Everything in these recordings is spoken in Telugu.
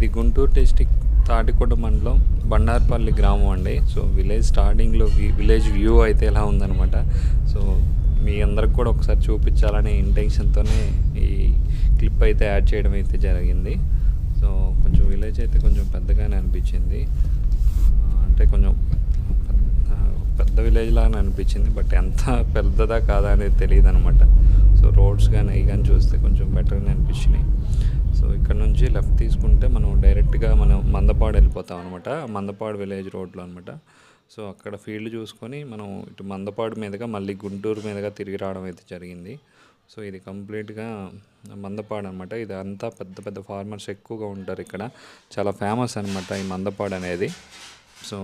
ఇది గుంటూరు డిస్టిక్ తాటికొండ మండలం బండార్పల్లి గ్రామం అండి సో విలేజ్ స్టార్టింగ్లో విలేజ్ వ్యూ అయితే ఎలా ఉందనమాట సో మీ అందరికి కూడా ఒకసారి చూపించాలనే ఇంటెన్షన్తోనే ఈ క్లిప్ అయితే యాడ్ చేయడం అయితే జరిగింది సో కొంచెం విలేజ్ అయితే కొంచెం పెద్దగానే అనిపించింది అంటే కొంచెం పెద్ద విలేజ్ లాగానే అనిపించింది బట్ ఎంత పెద్దదా కాదా అనేది తెలియదు అనమాట సో రోడ్స్ కానీ ఇవి కానీ చూస్తే కొంచెం బెటర్గా అనిపించినాయి సో ఇక్కడ నుంచి లెఫ్ట్ తీసుకుంటే మనం డైరెక్ట్గా మనం మందపాడు వెళ్ళిపోతాం అనమాట మందపాడు విలేజ్ రోడ్లో అనమాట సో అక్కడ ఫీల్డ్ చూసుకొని మనం ఇటు మందపాడు మీదుగా మళ్ళీ గుంటూరు మీదుగా తిరిగి రావడం అయితే జరిగింది సో ఇది కంప్లీట్గా మందపాడు అనమాట ఇది అంతా పెద్ద పెద్ద ఫార్మర్స్ ఎక్కువగా ఉంటారు ఇక్కడ చాలా ఫేమస్ అనమాట ఈ మందపాడు అనేది సో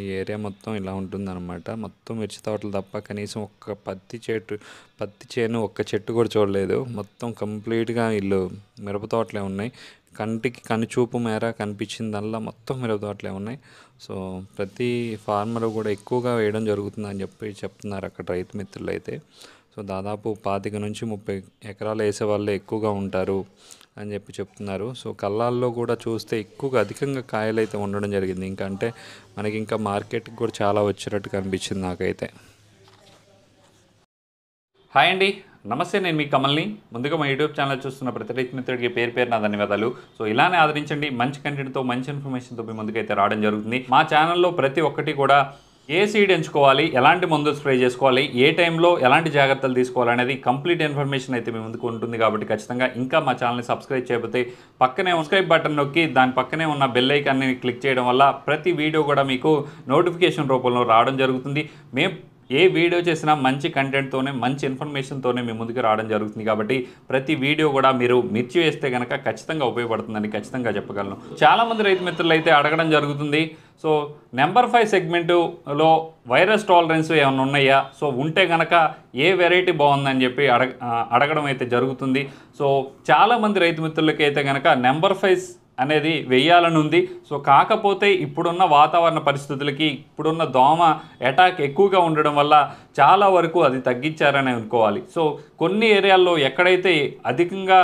ఈ ఏరియా మొత్తం ఇలా ఉంటుంది అనమాట మొత్తం మిర్చి తోటలు తప్ప కనీసం ఒక్క పత్తి చెట్టు పత్తి చేను ఒక్క చెట్టు కూడా చూడలేదు మొత్తం కంప్లీట్గా ఇల్లు మిరప తోటలే ఉన్నాయి కంటికి కనుచూపు మేర కనిపించిందల్లా మొత్తం మిరప తోటలే ఉన్నాయి సో ప్రతి ఫార్మర్ కూడా ఎక్కువగా వేయడం జరుగుతుంది అని చెప్పి చెప్తున్నారు అక్కడ రైతు మిత్రులు అయితే సో దాదాపు పాతిక నుంచి ముప్పై ఎకరాలు వేసే వాళ్ళే ఎక్కువగా ఉంటారు అని చెప్పి చెప్తున్నారు సో కళ్ళాల్లో కూడా చూస్తే ఎక్కువగా అధికంగా కాయలు అయితే ఉండడం జరిగింది ఇంకా అంటే మనకి ఇంకా మార్కెట్కి కూడా చాలా వచ్చినట్టు కనిపించింది నాకైతే హాయ్ అండి నమస్తే నేను మీ కమల్ని ముందుగా మా యూట్యూబ్ ఛానల్ చూస్తున్న ప్రతి రైతు మిత్రుడికి పేరు పేరు నా ధన్యవాదాలు సో ఇలానే ఆదరించండి మంచి కంటెంట్తో మంచి ఇన్ఫర్మేషన్తో మీ ముందుకైతే రావడం జరుగుతుంది మా ఛానల్లో ప్రతి ఒక్కటి కూడా ఏ సీడ్ ఎంచుకోవాలి ఎలాంటి మందులు స్ప్రే చేసుకోవాలి ఏ టైంలో ఎలాంటి జాగ్రత్తలు తీసుకోవాలి అనేది కంప్లీట్ ఇన్ఫర్మేషన్ అయితే మీ ముందుకు ఉంటుంది కాబట్టి ఖచ్చితంగా ఇంకా మా ఛానల్ని సబ్స్క్రైబ్ చేయబోతే పక్కనే సబ్స్క్రైబ్ బటన్ నొక్కి దాని పక్కనే ఉన్న బెల్ ఐకాన్ని క్లిక్ చేయడం వల్ల ప్రతి వీడియో కూడా మీకు నోటిఫికేషన్ రూపంలో రావడం జరుగుతుంది మేము ఏ వీడియో చేసినా మంచి కంటెంట్తోనే మంచి ఇన్ఫర్మేషన్తోనే మీ ముందుకు రావడం జరుగుతుంది కాబట్టి ప్రతి వీడియో కూడా మీరు మిర్చి వేస్తే కనుక ఖచ్చితంగా ఉపయోగపడుతుందని ఖచ్చితంగా చెప్పగలను చాలామంది రైతు మిత్రులు అయితే అడగడం జరుగుతుంది సో నెంబర్ ఫైవ్ సెగ్మెంటులో వైరస్ టాలరెన్స్ ఏమైనా ఉన్నాయా సో ఉంటే కనుక ఏ వెరైటీ బాగుందని చెప్పి అడగ అడగడం అయితే జరుగుతుంది సో చాలామంది రైతు మిత్రులకి అయితే కనుక నెంబర్ ఫైవ్ అనేది ఉంది సో కాకపోతే ఇప్పుడున్న వాతావరణ పరిస్థితులకి ఇప్పుడున్న దోమ అటాక్ ఎక్కువగా ఉండడం వల్ల చాలా వరకు అది తగ్గించారని అనుకోవాలి సో కొన్ని ఏరియాల్లో ఎక్కడైతే అధికంగా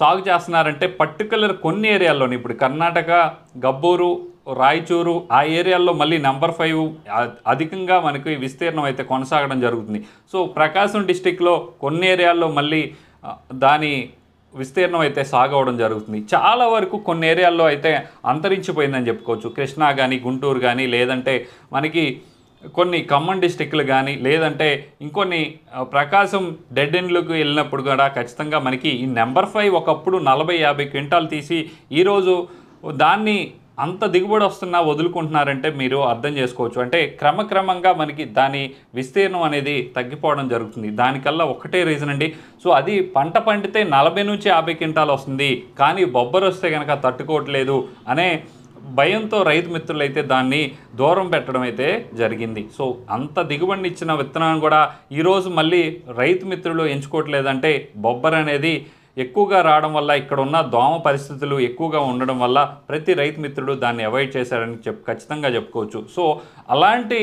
సాగు చేస్తున్నారంటే పర్టికులర్ కొన్ని ఏరియాల్లోని ఇప్పుడు కర్ణాటక గబ్బూరు రాయచూరు ఆ ఏరియాల్లో మళ్ళీ నెంబర్ ఫైవ్ అధికంగా మనకి విస్తీర్ణం అయితే కొనసాగడం జరుగుతుంది సో ప్రకాశం డిస్టిక్లో కొన్ని ఏరియాల్లో మళ్ళీ దాని విస్తీర్ణం అయితే సాగవడం జరుగుతుంది చాలా వరకు కొన్ని ఏరియాల్లో అయితే అంతరించిపోయిందని చెప్పుకోవచ్చు కృష్ణా కానీ గుంటూరు కానీ లేదంటే మనకి కొన్ని ఖమ్మం డిస్టిక్లు కానీ లేదంటే ఇంకొన్ని ప్రకాశం డెడ్ ఎండ్లకు వెళ్ళినప్పుడు కూడా ఖచ్చితంగా మనకి ఈ నెంబర్ ఫైవ్ ఒకప్పుడు నలభై యాభై క్వింటాలు తీసి ఈరోజు దాన్ని అంత దిగుబడి వస్తున్నా వదులుకుంటున్నారంటే మీరు అర్థం చేసుకోవచ్చు అంటే క్రమక్రమంగా మనకి దాని విస్తీర్ణం అనేది తగ్గిపోవడం జరుగుతుంది దానికల్లా ఒకటే రీజన్ అండి సో అది పంట పండితే నలభై నుంచి యాభై క్వింటాలు వస్తుంది కానీ బొబ్బరు వస్తే కనుక తట్టుకోవట్లేదు అనే భయంతో రైతు మిత్రులైతే దాన్ని దూరం పెట్టడం అయితే జరిగింది సో అంత దిగుబడిని ఇచ్చిన విత్తనాన్ని కూడా ఈరోజు మళ్ళీ రైతు మిత్రులు ఎంచుకోవట్లేదంటే బొబ్బర్ అనేది ఎక్కువగా రావడం వల్ల ఇక్కడ ఉన్న దోమ పరిస్థితులు ఎక్కువగా ఉండడం వల్ల ప్రతి రైతు మిత్రుడు దాన్ని అవాయిడ్ చేశారని చెప్ ఖచ్చితంగా చెప్పుకోవచ్చు సో అలాంటి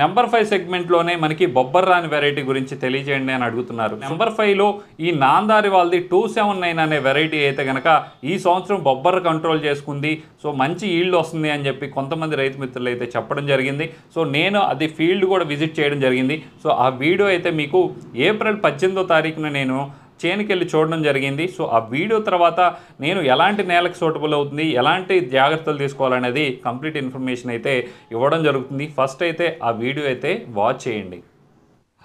నెంబర్ ఫైవ్ సెగ్మెంట్లోనే మనకి బొబ్బర్ రాని వెరైటీ గురించి తెలియజేయండి అని అడుగుతున్నారు నెంబర్ ఫైవ్లో ఈ నాందారి వాళ్ళది టూ సెవెన్ నైన్ అనే వెరైటీ అయితే కనుక ఈ సంవత్సరం బొబ్బర్ కంట్రోల్ చేసుకుంది సో మంచి ఈల్డ్ వస్తుంది అని చెప్పి కొంతమంది రైతు మిత్రులు అయితే చెప్పడం జరిగింది సో నేను అది ఫీల్డ్ కూడా విజిట్ చేయడం జరిగింది సో ఆ వీడియో అయితే మీకు ఏప్రిల్ పద్దెనిమిదో తారీఖున నేను చేనుకెళ్ళి వెళ్ళి చూడడం జరిగింది సో ఆ వీడియో తర్వాత నేను ఎలాంటి నేలకు సూటబుల్ అవుతుంది ఎలాంటి జాగ్రత్తలు తీసుకోవాలనేది కంప్లీట్ ఇన్ఫర్మేషన్ అయితే ఇవ్వడం జరుగుతుంది ఫస్ట్ అయితే ఆ వీడియో అయితే వాచ్ చేయండి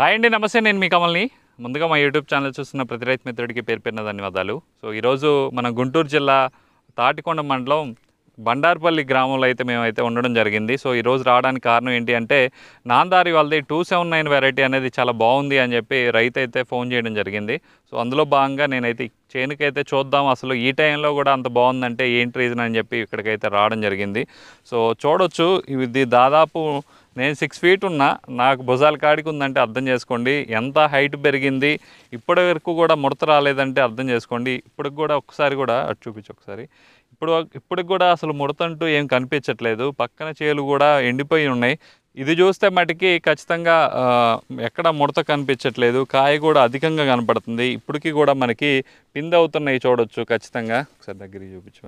హాయ్ అండి నమస్తే నేను మీ కమల్ని ముందుగా మా యూట్యూబ్ ఛానల్ చూస్తున్న ప్రతి రైతు మిత్రుడికి పేరు పేరిన ధన్యవాదాలు సో ఈరోజు మన గుంటూరు జిల్లా తాటికొండ మండలం బండార్పల్లి గ్రామంలో అయితే మేమైతే ఉండడం జరిగింది సో ఈరోజు రావడానికి కారణం ఏంటి అంటే నాందారి వాళ్ళది టూ సెవెన్ నైన్ వెరైటీ అనేది చాలా బాగుంది అని చెప్పి రైతు అయితే ఫోన్ చేయడం జరిగింది సో అందులో భాగంగా నేనైతే చేనుకైతే చూద్దాం అసలు ఈ టైంలో కూడా అంత బాగుందంటే ఏంటి రీజన్ అని చెప్పి ఇక్కడికైతే రావడం జరిగింది సో చూడొచ్చు ఇది దాదాపు నేను సిక్స్ ఫీట్ ఉన్నా నాకు భుజాల కాడికి ఉందంటే అర్థం చేసుకోండి ఎంత హైట్ పెరిగింది ఇప్పటి వరకు కూడా ముడత రాలేదంటే అర్థం చేసుకోండి ఇప్పటికి కూడా ఒకసారి కూడా అటు చూపించు ఒకసారి ఇప్పుడు ఇప్పటికి కూడా అసలు ముడతంటూ ఏం కనిపించట్లేదు పక్కన చేలు కూడా ఎండిపోయి ఉన్నాయి ఇది చూస్తే మటుకి ఖచ్చితంగా ఎక్కడ ముడత కనిపించట్లేదు కాయ కూడా అధికంగా కనపడుతుంది ఇప్పటికీ కూడా మనకి పిందె అవుతున్నాయి చూడొచ్చు ఖచ్చితంగా ఒకసారి దగ్గరికి చూపించు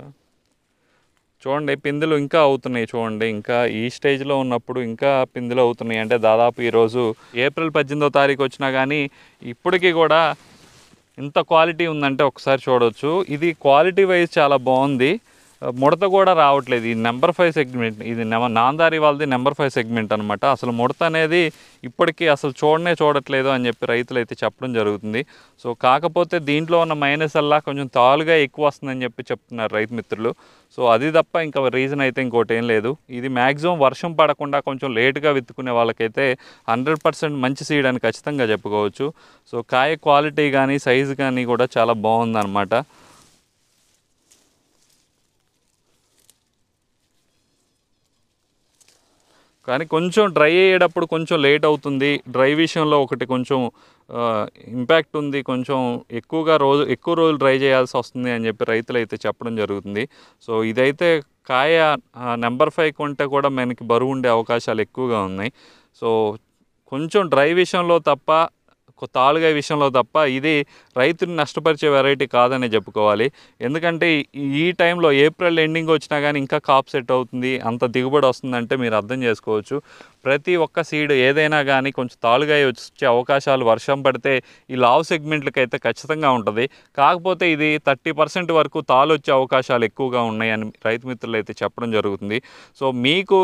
చూడండి పిందులు ఇంకా అవుతున్నాయి చూడండి ఇంకా ఈ స్టేజ్లో ఉన్నప్పుడు ఇంకా పిందులు అవుతున్నాయి అంటే దాదాపు ఈరోజు ఏప్రిల్ పద్దెనిమిదో తారీఖు వచ్చినా కానీ ఇప్పటికీ కూడా ఇంత క్వాలిటీ ఉందంటే ఒకసారి చూడవచ్చు ఇది క్వాలిటీ వైజ్ చాలా బాగుంది ముడత కూడా రావట్లేదు ఈ నెంబర్ ఫైవ్ సెగ్మెంట్ ఇది నాందారి వాళ్ళది నెంబర్ ఫైవ్ సెగ్మెంట్ అనమాట అసలు ముడత అనేది ఇప్పటికీ అసలు చూడనే చూడట్లేదు అని చెప్పి రైతులు అయితే చెప్పడం జరుగుతుంది సో కాకపోతే దీంట్లో ఉన్న మైనస్ అల్లా కొంచెం తాలుగా ఎక్కువ వస్తుందని చెప్పి చెప్తున్నారు రైతు మిత్రులు సో అది తప్ప ఇంకా రీజన్ అయితే ఇంకోటి ఏం లేదు ఇది మ్యాక్సిమం వర్షం పడకుండా కొంచెం లేటుగా విత్తుకునే వాళ్ళకైతే హండ్రెడ్ పర్సెంట్ మంచి సీడ్ అని ఖచ్చితంగా చెప్పుకోవచ్చు సో కాయ క్వాలిటీ కానీ సైజు కానీ కూడా చాలా బాగుందన్నమాట కానీ కొంచెం డ్రై అయ్యేటప్పుడు కొంచెం లేట్ అవుతుంది డ్రై విషయంలో ఒకటి కొంచెం ఇంపాక్ట్ ఉంది కొంచెం ఎక్కువగా రోజు ఎక్కువ రోజులు డ్రై చేయాల్సి వస్తుంది అని చెప్పి రైతులు అయితే చెప్పడం జరుగుతుంది సో ఇదైతే కాయ నెంబర్ ఫైవ్ కొంటే కూడా మనకి బరువు ఉండే అవకాశాలు ఎక్కువగా ఉన్నాయి సో కొంచెం డ్రై విషయంలో తప్ప తాళుగా విషయంలో తప్ప ఇది రైతుని నష్టపరిచే వెరైటీ కాదని చెప్పుకోవాలి ఎందుకంటే ఈ టైంలో ఏప్రిల్ ఎండింగ్ వచ్చినా కానీ ఇంకా కాప్ సెట్ అవుతుంది అంత దిగుబడి వస్తుందంటే మీరు అర్థం చేసుకోవచ్చు ప్రతి ఒక్క సీడ్ ఏదైనా కానీ కొంచెం తాళుగా వచ్చే అవకాశాలు వర్షం పడితే ఈ లావ్ సెగ్మెంట్లకి అయితే ఖచ్చితంగా ఉంటుంది కాకపోతే ఇది థర్టీ పర్సెంట్ వరకు తాళు వచ్చే అవకాశాలు ఎక్కువగా ఉన్నాయని రైతు మిత్రులు అయితే చెప్పడం జరుగుతుంది సో మీకు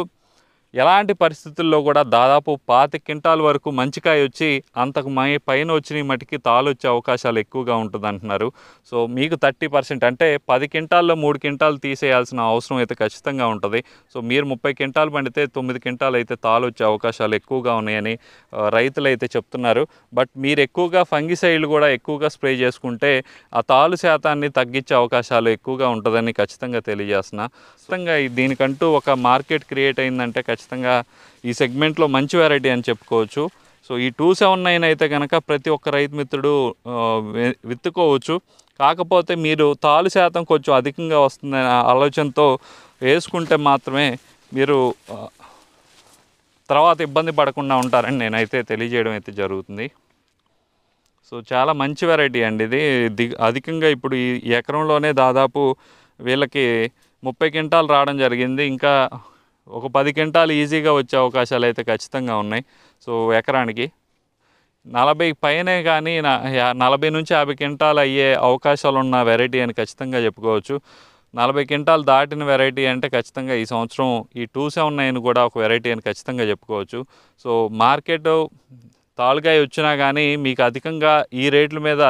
ఎలాంటి పరిస్థితుల్లో కూడా దాదాపు పాతి క్వింటాల్ వరకు మంచికాయ వచ్చి అంతకు మై పైన వచ్చిన మటుకి తాలు వచ్చే అవకాశాలు ఎక్కువగా ఉంటుందంటున్నారు సో మీకు థర్టీ పర్సెంట్ అంటే పది క్వింటాల్లో మూడు క్వింటాలు తీసేయాల్సిన అవసరం అయితే ఖచ్చితంగా ఉంటుంది సో మీరు ముప్పై క్వింటాలు పండితే తొమ్మిది క్వింటాలు అయితే తాలు వచ్చే అవకాశాలు ఎక్కువగా ఉన్నాయని రైతులు అయితే చెప్తున్నారు బట్ మీరు ఎక్కువగా ఫంగిసైడ్లు కూడా ఎక్కువగా స్ప్రే చేసుకుంటే ఆ తాలు శాతాన్ని తగ్గించే అవకాశాలు ఎక్కువగా ఉంటుందని ఖచ్చితంగా తెలియజేస్తున్నా ఖచ్చితంగా దీనికంటూ ఒక మార్కెట్ క్రియేట్ అయిందంటే ఖచ్చితంగా ఈ సెగ్మెంట్లో మంచి వెరైటీ అని చెప్పుకోవచ్చు సో ఈ టూ సెవెన్ నైన్ అయితే కనుక ప్రతి ఒక్క రైతు మిత్రుడు విత్తుకోవచ్చు కాకపోతే మీరు తాలు శాతం కొంచెం అధికంగా వస్తుందనే ఆలోచనతో వేసుకుంటే మాత్రమే మీరు తర్వాత ఇబ్బంది పడకుండా ఉంటారని నేనైతే తెలియజేయడం అయితే జరుగుతుంది సో చాలా మంచి వెరైటీ అండి ఇది అధికంగా ఇప్పుడు ఈ ఎకరంలోనే దాదాపు వీళ్ళకి ముప్పై క్వింటాలు రావడం జరిగింది ఇంకా ఒక పది క్వింటాలు ఈజీగా వచ్చే అవకాశాలు అయితే ఖచ్చితంగా ఉన్నాయి సో ఎకరానికి నలభై పైనే కానీ నలభై నుంచి యాభై క్వింటాలు అయ్యే అవకాశాలు ఉన్న వెరైటీ అని ఖచ్చితంగా చెప్పుకోవచ్చు నలభై క్వింటాలు దాటిన వెరైటీ అంటే ఖచ్చితంగా ఈ సంవత్సరం ఈ టూ సెవెన్ నైన్ కూడా ఒక వెరైటీ అని ఖచ్చితంగా చెప్పుకోవచ్చు సో మార్కెట్ తాలుగాయ వచ్చినా కానీ మీకు అధికంగా ఈ రేట్ల మీద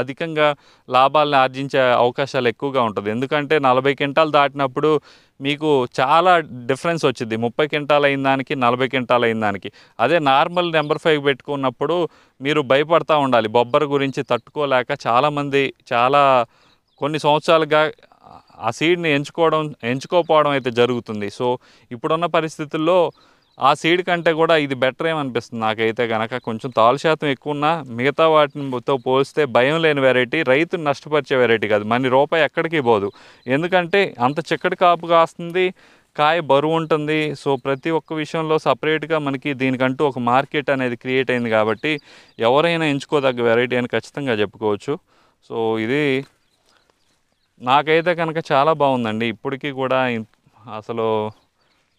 అధికంగా లాభాలను ఆర్జించే అవకాశాలు ఎక్కువగా ఉంటుంది ఎందుకంటే నలభై క్వింటాలు దాటినప్పుడు మీకు చాలా డిఫరెన్స్ వచ్చింది ముప్పై క్వింటాల్ అయిన దానికి నలభై క్వింటాల్ అయిన దానికి అదే నార్మల్ నెంబర్ ఫైవ్ పెట్టుకున్నప్పుడు మీరు భయపడతా ఉండాలి బొబ్బర్ గురించి తట్టుకోలేక చాలామంది చాలా కొన్ని సంవత్సరాలుగా ఆ సీడ్ని ఎంచుకోవడం ఎంచుకోపోవడం అయితే జరుగుతుంది సో ఇప్పుడున్న పరిస్థితుల్లో ఆ సీడ్ కంటే కూడా ఇది బెటర్ ఏమనిపిస్తుంది నాకైతే కనుక కొంచెం తాలు శాతం ఎక్కువ ఉన్నా మిగతా వాటితో పోలిస్తే భయం లేని వెరైటీ రైతు నష్టపరిచే వెరైటీ కాదు మన రూపాయి ఎక్కడికి పోదు ఎందుకంటే అంత చిక్కటి కాపు కాస్తుంది కాయ బరువు ఉంటుంది సో ప్రతి ఒక్క విషయంలో సపరేట్గా మనకి దీనికంటూ ఒక మార్కెట్ అనేది క్రియేట్ అయింది కాబట్టి ఎవరైనా ఎంచుకోదగ్గ వెరైటీ అని ఖచ్చితంగా చెప్పుకోవచ్చు సో ఇది నాకైతే కనుక చాలా బాగుందండి ఇప్పటికీ కూడా అసలు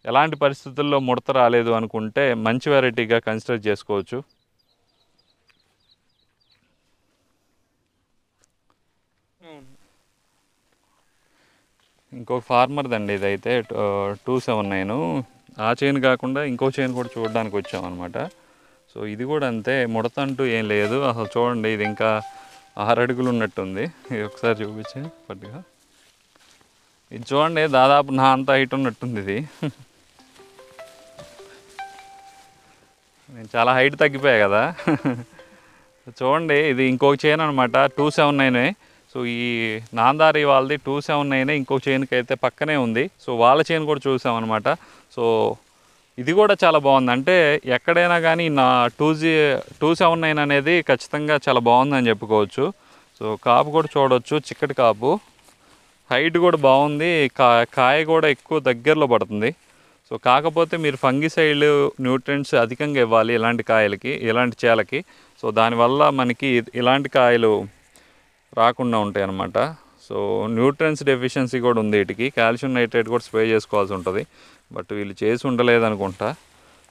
ఎలాంటి పరిస్థితుల్లో ముడత రాలేదు అనుకుంటే మంచి వెరైటీగా కన్సిడర్ చేసుకోవచ్చు ఇంకో ఫార్మర్దండి ఇదైతే టూ సెవెన్ నైన్ ఆ చైన్ కాకుండా ఇంకో చైన్ కూడా చూడడానికి వచ్చామన్నమాట సో ఇది కూడా అంతే ముడత అంటూ ఏం లేదు అసలు చూడండి ఇది ఇంకా ఆరు అడుగులు ఉన్నట్టుంది ఇది ఒకసారి చూపించే పట్టుగా ఇది చూడండి దాదాపు నా అంత హైట్ ఉన్నట్టుంది ఇది నేను చాలా హైట్ తగ్గిపోయా కదా చూడండి ఇది ఇంకో చైన్ అనమాట టూ సెవెన్ నైన్ సో ఈ నాందారి వాళ్ళది టూ సెవెన్ నైన్ ఇంకో చైన్కి అయితే పక్కనే ఉంది సో వాళ్ళ చైన్ కూడా చూసామన్నమాట సో ఇది కూడా చాలా బాగుంది అంటే ఎక్కడైనా కానీ నా two G two seven nine అనేది ఖచ్చితంగా చాలా బాగుందని చెప్పుకోవచ్చు సో కాపు కూడా చూడవచ్చు చిక్కటి కాపు హైట్ కూడా బాగుంది కా కాయ కూడా ఎక్కువ దగ్గరలో పడుతుంది సో కాకపోతే మీరు ఫంగిసైడ్ న్యూట్రియంట్స్ అధికంగా ఇవ్వాలి ఇలాంటి కాయలకి ఇలాంటి చేలకి సో దానివల్ల మనకి ఇలాంటి కాయలు రాకుండా ఉంటాయి అన్నమాట సో న్యూట్రియన్స్ డెఫిషియన్సీ కూడా ఉంది వీటికి కాల్షియం నైట్రేట్ కూడా స్ప్రే చేసుకోవాల్సి ఉంటుంది బట్ వీళ్ళు చేసి ఉండలేదు అనుకుంటా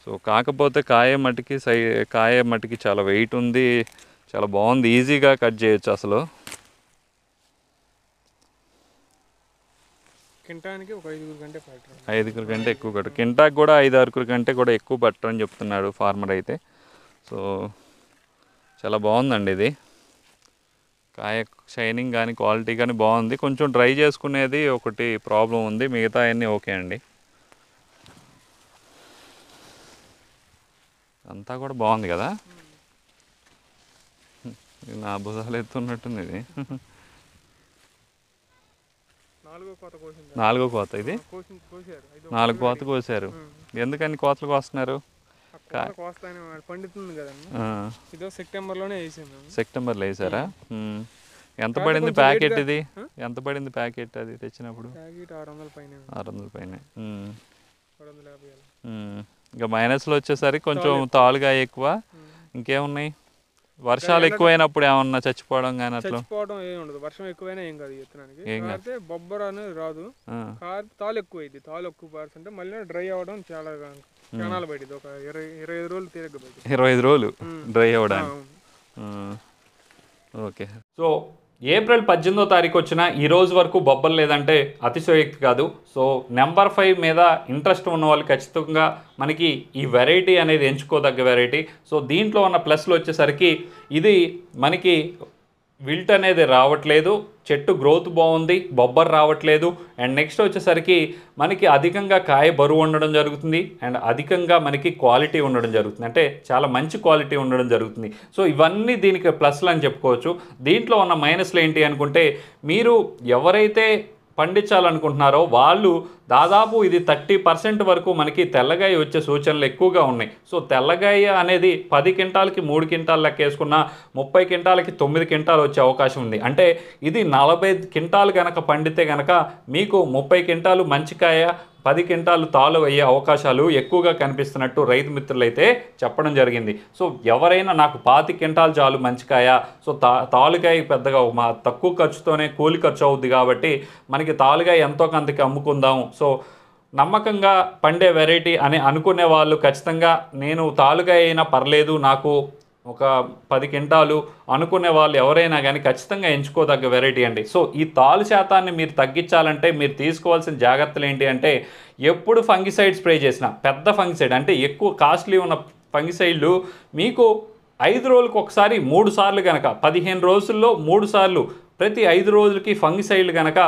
సో కాకపోతే కాయ మటుకి సై కాయ మటుకి చాలా వెయిట్ ఉంది చాలా బాగుంది ఈజీగా కట్ చేయొచ్చు అసలు ఐదుగురు కంటే ఎక్కువ కట్టు కింటాకి కూడా ఐదు ఆరుగురు కంటే కూడా ఎక్కువ పట్టరు అని చెప్తున్నాడు ఫార్మర్ అయితే సో చాలా బాగుందండి ఇది కాయ షైనింగ్ కానీ క్వాలిటీ కానీ బాగుంది కొంచెం డ్రై చేసుకునేది ఒకటి ప్రాబ్లం ఉంది మిగతా అన్నీ ఓకే అండి అంతా కూడా బాగుంది కదా నా భుజాలు ఎత్తున్నట్టుంది ఇది నాలుగో కోత ఇది నాలుగు కోత కోసారు ఎందుకని కోతలు కోస్తున్నారు సెప్టెంబర్ లో సెప్టెంబర్లో వేసారా ఎంత పడింది ప్యాకెట్ ఇది ఎంత పడింది ప్యాకెట్ అది తెచ్చినప్పుడు ఆరు వందల పైన ఇంకా మైనస్లో వచ్చేసరికి కొంచెం తాలుగా ఎక్కువ ఇంకేమున్నాయి వర్షాలు ఎక్కువైనప్పుడు ఏమన్నా చచ్చిపోవడం కానీ అట్లా చచ్చిపోవడం ఏమి ఉండదు వర్షం ఎక్కువైనా ఏం కాదు ఎత్తడానికి అయితే బొబ్బర అనేది రాదు తాలు ఎక్కువ అయింది తాలు ఎక్కువ పారుతుంటే మళ్ళీ డ్రై అవడం చాలా క్షణాలు పడింది ఒక ఇరవై ఇరవై ఐదు రోజులు తీరగ ఇరవై ఐదు రోజులు డ్రై అవడానికి ఓకే సో ఏప్రిల్ పద్దెనిమిదో తారీఖు వచ్చిన ఈ రోజు వరకు బొబ్బలు లేదంటే అతిశయోక్తి కాదు సో నెంబర్ ఫైవ్ మీద ఇంట్రెస్ట్ ఉన్న వాళ్ళు ఖచ్చితంగా మనకి ఈ వెరైటీ అనేది ఎంచుకోదగ్గ వెరైటీ సో దీంట్లో ఉన్న ప్లస్లు వచ్చేసరికి ఇది మనకి విల్ట్ అనేది రావట్లేదు చెట్టు గ్రోత్ బాగుంది బొబ్బర్ రావట్లేదు అండ్ నెక్స్ట్ వచ్చేసరికి మనకి అధికంగా కాయ బరువు ఉండడం జరుగుతుంది అండ్ అధికంగా మనకి క్వాలిటీ ఉండడం జరుగుతుంది అంటే చాలా మంచి క్వాలిటీ ఉండడం జరుగుతుంది సో ఇవన్నీ దీనికి ప్లస్లు అని చెప్పుకోవచ్చు దీంట్లో ఉన్న మైనస్లు ఏంటి అనుకుంటే మీరు ఎవరైతే పండించాలనుకుంటున్నారో వాళ్ళు దాదాపు ఇది థర్టీ పర్సెంట్ వరకు మనకి తెల్లగాయ వచ్చే సూచనలు ఎక్కువగా ఉన్నాయి సో తెల్లగాయ అనేది పది క్వింటాలకి మూడు క్వింటాలు లెక్క వేసుకున్న ముప్పై క్వింటాలకి తొమ్మిది క్వింటాలు వచ్చే అవకాశం ఉంది అంటే ఇది నలభై క్వింటాలు కనుక పండితే కనుక మీకు ముప్పై క్వింటాలు మంచికాయ పది క్వింటాలు తాలు అయ్యే అవకాశాలు ఎక్కువగా కనిపిస్తున్నట్టు రైతు మిత్రులైతే చెప్పడం జరిగింది సో ఎవరైనా నాకు పాతి క్వింటాలు చాలు మంచికాయ సో తా తాలుకాయ పెద్దగా మా తక్కువ ఖర్చుతోనే కూలి ఖర్చు అవుద్ది కాబట్టి మనకి తాలుగా ఎంతో కొంతకి అమ్ముకుందాం సో నమ్మకంగా పండే వెరైటీ అని అనుకునే వాళ్ళు ఖచ్చితంగా నేను తాలుగా అయినా పర్లేదు నాకు ఒక పది కింటాలు అనుకునే వాళ్ళు ఎవరైనా కానీ ఖచ్చితంగా ఎంచుకోదగ్గ వెరైటీ అండి సో ఈ తాలు శాతాన్ని మీరు తగ్గించాలంటే మీరు తీసుకోవాల్సిన జాగ్రత్తలు ఏంటి అంటే ఎప్పుడు ఫంగిసైడ్ స్ప్రే చేసిన పెద్ద ఫంగిసైడ్ అంటే ఎక్కువ కాస్ట్లీ ఉన్న ఫంగిసైడ్లు మీకు ఐదు రోజులకు ఒకసారి మూడు సార్లు కనుక పదిహేను రోజుల్లో మూడు సార్లు ప్రతి ఐదు రోజులకి ఫంగిసైడ్లు కనుక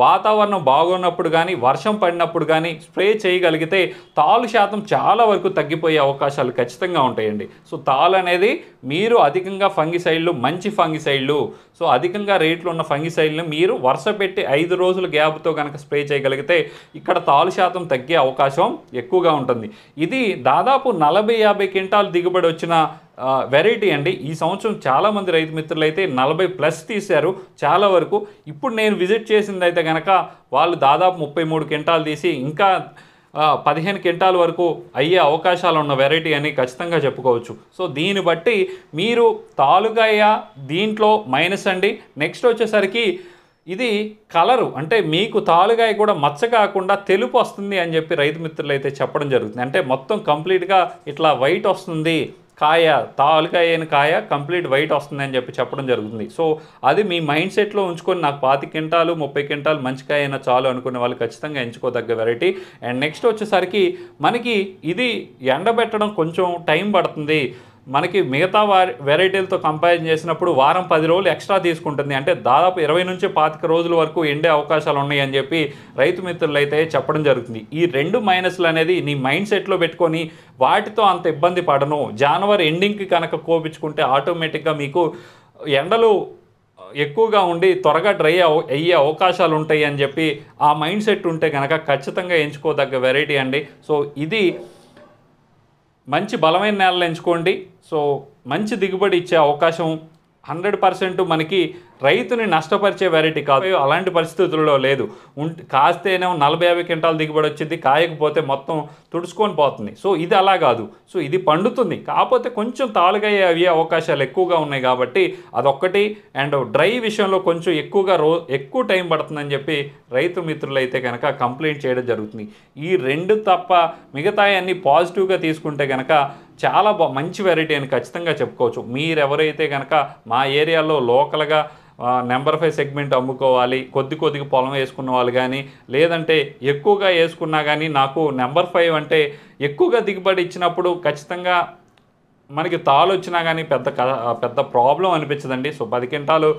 వాతావరణం బాగున్నప్పుడు కానీ వర్షం పడినప్పుడు కానీ స్ప్రే చేయగలిగితే తాలు శాతం చాలా వరకు తగ్గిపోయే అవకాశాలు ఖచ్చితంగా ఉంటాయండి సో తాలు అనేది మీరు అధికంగా ఫంగిసైడ్లు మంచి ఫంగిసైడ్లు సో అధికంగా రేట్లు ఉన్న ఫంగిసైడ్లు మీరు వరుస పెట్టి ఐదు రోజుల గ్యాప్తో కనుక స్ప్రే చేయగలిగితే ఇక్కడ తాలు శాతం తగ్గే అవకాశం ఎక్కువగా ఉంటుంది ఇది దాదాపు నలభై యాభై క్వింటాలు దిగుబడి వచ్చిన వెరైటీ అండి ఈ సంవత్సరం చాలామంది రైతు మిత్రులు అయితే నలభై ప్లస్ తీశారు చాలా వరకు ఇప్పుడు నేను విజిట్ చేసింది అయితే కనుక వాళ్ళు దాదాపు ముప్పై మూడు తీసి ఇంకా పదిహేను కింటాల వరకు అయ్యే అవకాశాలు ఉన్న వెరైటీ అని ఖచ్చితంగా చెప్పుకోవచ్చు సో దీన్ని బట్టి మీరు తాలుగయ్య దీంట్లో మైనస్ అండి నెక్స్ట్ వచ్చేసరికి ఇది కలరు అంటే మీకు తాలుగాయ కూడా మచ్చ కాకుండా తెలుపు వస్తుంది అని చెప్పి రైతు మిత్రులు అయితే చెప్పడం జరుగుతుంది అంటే మొత్తం కంప్లీట్గా ఇట్లా వైట్ వస్తుంది కాయ తాలుగా అయిన కాయ కంప్లీట్ వైట్ వస్తుందని చెప్పి చెప్పడం జరుగుతుంది సో అది మీ మైండ్ సెట్లో ఉంచుకొని నాకు పాతి క్వింటాలు ముప్పై క్వింటాలు మంచి కాయ అయినా చాలు అనుకునే వాళ్ళు ఖచ్చితంగా ఎంచుకోదగ్గ వెరైటీ అండ్ నెక్స్ట్ వచ్చేసరికి మనకి ఇది ఎండబెట్టడం కొంచెం టైం పడుతుంది మనకి మిగతా వారి వెరైటీలతో కంపేర్ చేసినప్పుడు వారం పది రోజులు ఎక్స్ట్రా తీసుకుంటుంది అంటే దాదాపు ఇరవై నుంచి పాతిక రోజుల వరకు ఎండే అవకాశాలు ఉన్నాయి అని చెప్పి రైతు మిత్రులు అయితే చెప్పడం జరుగుతుంది ఈ రెండు మైనస్లు అనేది నీ మైండ్ సెట్లో పెట్టుకొని వాటితో అంత ఇబ్బంది పడను జానవరి ఎండింగ్కి కనుక కోపించుకుంటే ఆటోమేటిక్గా మీకు ఎండలు ఎక్కువగా ఉండి త్వరగా డ్రై అయ్యే అవకాశాలు ఉంటాయి అని చెప్పి ఆ మైండ్ సెట్ ఉంటే కనుక ఖచ్చితంగా ఎంచుకోదగ్గ వెరైటీ అండి సో ఇది మంచి బలమైన నేలలు ఎంచుకోండి సో మంచి దిగుబడి ఇచ్చే అవకాశం హండ్రెడ్ పర్సెంట్ మనకి రైతుని నష్టపరిచే వెరైటీ కాదు అలాంటి పరిస్థితుల్లో లేదు కాస్తేనే నలభై యాభై క్వింటాల దిగుబడి వచ్చింది కాయకపోతే మొత్తం తుడుచుకొని పోతుంది సో ఇది అలా కాదు సో ఇది పండుతుంది కాకపోతే కొంచెం తాలుగయ్యే అయ్యే అవకాశాలు ఎక్కువగా ఉన్నాయి కాబట్టి అదొక్కటి అండ్ డ్రై విషయంలో కొంచెం ఎక్కువగా రో ఎక్కువ టైం పడుతుందని చెప్పి రైతు మిత్రులు అయితే కనుక కంప్లైంట్ చేయడం జరుగుతుంది ఈ రెండు తప్ప మిగతా అన్ని పాజిటివ్గా తీసుకుంటే కనుక చాలా బా మంచి వెరైటీ అని ఖచ్చితంగా చెప్పుకోవచ్చు మీరు ఎవరైతే కనుక మా ఏరియాలో లోకల్గా నెంబర్ ఫైవ్ సెగ్మెంట్ అమ్ముకోవాలి కొద్ది కొద్దిగా పొలం వేసుకున్న వాళ్ళు కానీ లేదంటే ఎక్కువగా వేసుకున్నా కానీ నాకు నెంబర్ ఫైవ్ అంటే ఎక్కువగా దిగుబడి ఇచ్చినప్పుడు ఖచ్చితంగా మనకి తాళొచ్చినా వచ్చినా కానీ పెద్ద పెద్ద ప్రాబ్లం అనిపించదండి సో పది కింటాలు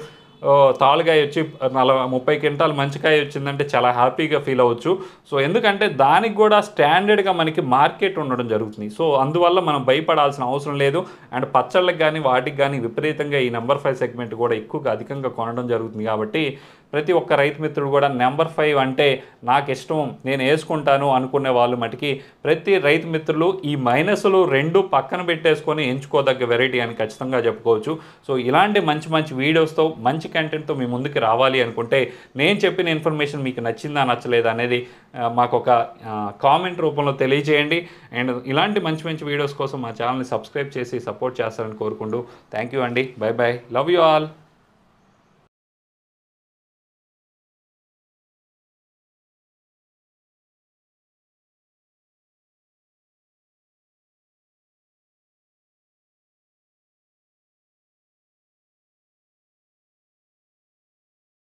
తాళ్ళుకాయ వచ్చి నలభై ముప్పై క్వింటాలు మంచికాయ వచ్చిందంటే చాలా హ్యాపీగా ఫీల్ అవ్వచ్చు సో ఎందుకంటే దానికి కూడా స్టాండర్డ్గా మనకి మార్కెట్ ఉండడం జరుగుతుంది సో అందువల్ల మనం భయపడాల్సిన అవసరం లేదు అండ్ పచ్చళ్ళకి కానీ వాటికి కానీ విపరీతంగా ఈ నెంబర్ ఫైవ్ సెగ్మెంట్ కూడా ఎక్కువగా అధికంగా కొనడం జరుగుతుంది కాబట్టి ప్రతి ఒక్క రైతు మిత్రుడు కూడా నెంబర్ ఫైవ్ అంటే నాకు ఇష్టం నేను వేసుకుంటాను అనుకునే వాళ్ళు మటుకి ప్రతి రైతు మిత్రులు ఈ మైనస్లు రెండు పక్కన పెట్టేసుకొని ఎంచుకోదగ్గ వెరైటీ అని ఖచ్చితంగా చెప్పుకోవచ్చు సో ఇలాంటి మంచి మంచి వీడియోస్తో మంచి కంటెంట్తో మీ ముందుకు రావాలి అనుకుంటే నేను చెప్పిన ఇన్ఫర్మేషన్ మీకు నచ్చిందా నచ్చలేదా అనేది మాకు ఒక కామెంట్ రూపంలో తెలియజేయండి అండ్ ఇలాంటి మంచి మంచి వీడియోస్ కోసం మా ఛానల్ని సబ్స్క్రైబ్ చేసి సపోర్ట్ చేస్తారని కోరుకుంటూ థ్యాంక్ యూ అండి bye bye love you all